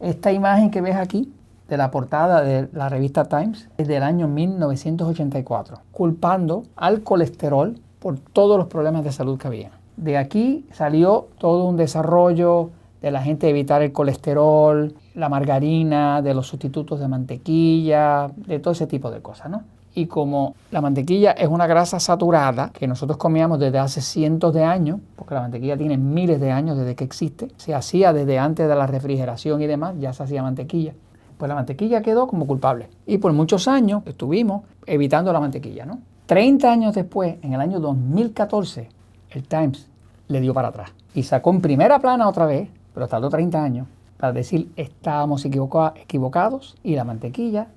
Esta imagen que ves aquí de la portada de la revista Times es del año 1984, culpando al colesterol por todos los problemas de salud que había. De aquí salió todo un desarrollo de la gente evitar el colesterol, la margarina, de los sustitutos de mantequilla, de todo ese tipo de cosas, ¿no? Y como la mantequilla es una grasa saturada que nosotros comíamos desde hace cientos de años, porque la mantequilla tiene miles de años desde que existe, se hacía desde antes de la refrigeración y demás, ya se hacía mantequilla, pues la mantequilla quedó como culpable. Y por muchos años estuvimos evitando la mantequilla, ¿no? 30 años después, en el año 2014, el Times le dio para atrás y sacó en primera plana otra vez, pero tardó 30 años, para decir estábamos equivocados y la mantequilla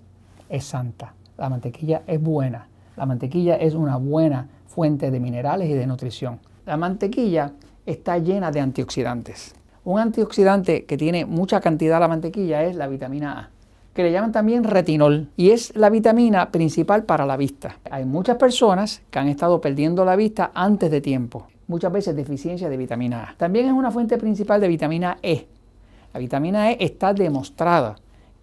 es santa, la mantequilla es buena, la mantequilla es una buena fuente de minerales y de nutrición. La mantequilla está llena de antioxidantes. Un antioxidante que tiene mucha cantidad la mantequilla es la vitamina A, que le llaman también retinol, y es la vitamina principal para la vista. Hay muchas personas que han estado perdiendo la vista antes de tiempo, muchas veces deficiencia de vitamina A. También es una fuente principal de vitamina E, la vitamina E está demostrada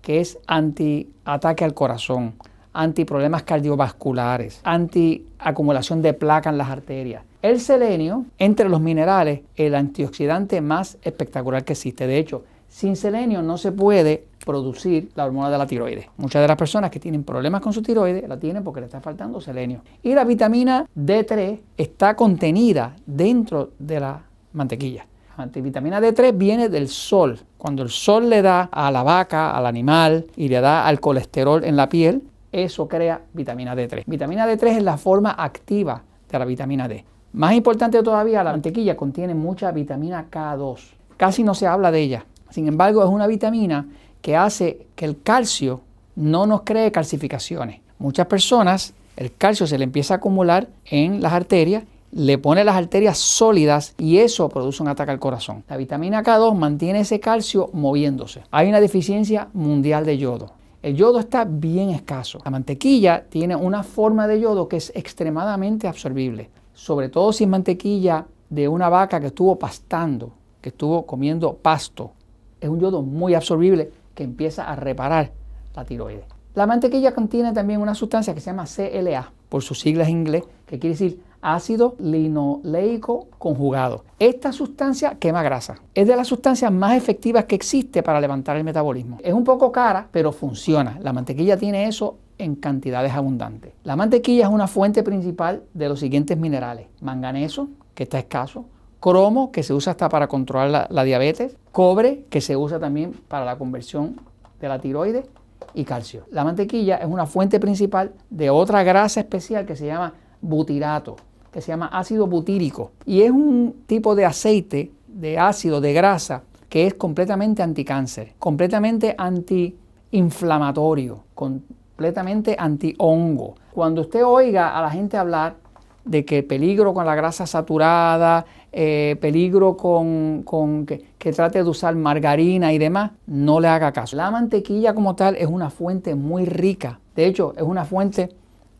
que es antiataque al corazón, anti-problemas cardiovasculares, anti-acumulación de placa en las arterias. El selenio, entre los minerales, el antioxidante más espectacular que existe. De hecho, sin selenio no se puede producir la hormona de la tiroides. Muchas de las personas que tienen problemas con su tiroides la tienen porque le está faltando selenio. Y la vitamina D3 está contenida dentro de la mantequilla vitamina vitamina D3 viene del sol. Cuando el sol le da a la vaca, al animal y le da al colesterol en la piel, eso crea vitamina D3. Vitamina D3 es la forma activa de la vitamina D. Más importante todavía, la mantequilla contiene mucha vitamina K2. Casi no se habla de ella. Sin embargo, es una vitamina que hace que el calcio no nos cree calcificaciones. Muchas personas, el calcio se le empieza a acumular en las arterias le pone las arterias sólidas y eso produce un ataque al corazón. La vitamina K2 mantiene ese calcio moviéndose. Hay una deficiencia mundial de yodo. El yodo está bien escaso. La mantequilla tiene una forma de yodo que es extremadamente absorbible, sobre todo si es mantequilla de una vaca que estuvo pastando, que estuvo comiendo pasto. Es un yodo muy absorbible que empieza a reparar la tiroides. La mantequilla contiene también una sustancia que se llama CLA, por sus siglas en inglés, que quiere decir ácido linoleico conjugado. Esta sustancia quema grasa. Es de las sustancias más efectivas que existe para levantar el metabolismo. Es un poco cara, pero funciona. La mantequilla tiene eso en cantidades abundantes. La mantequilla es una fuente principal de los siguientes minerales. Manganeso, que está escaso. Cromo, que se usa hasta para controlar la, diabetes. Cobre, que se usa también para la conversión de la tiroides. Y calcio. La mantequilla es una fuente principal de otra grasa especial que se llama butirato que se llama ácido butírico y es un tipo de aceite, de ácido, de grasa, que es completamente anticáncer, completamente antiinflamatorio, completamente antihongo. Cuando usted oiga a la gente hablar de que peligro con la grasa saturada, eh, peligro con, que, trate de usar margarina y demás, no le haga caso. La mantequilla como tal es una fuente muy rica, de hecho es una fuente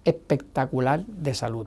espectacular de salud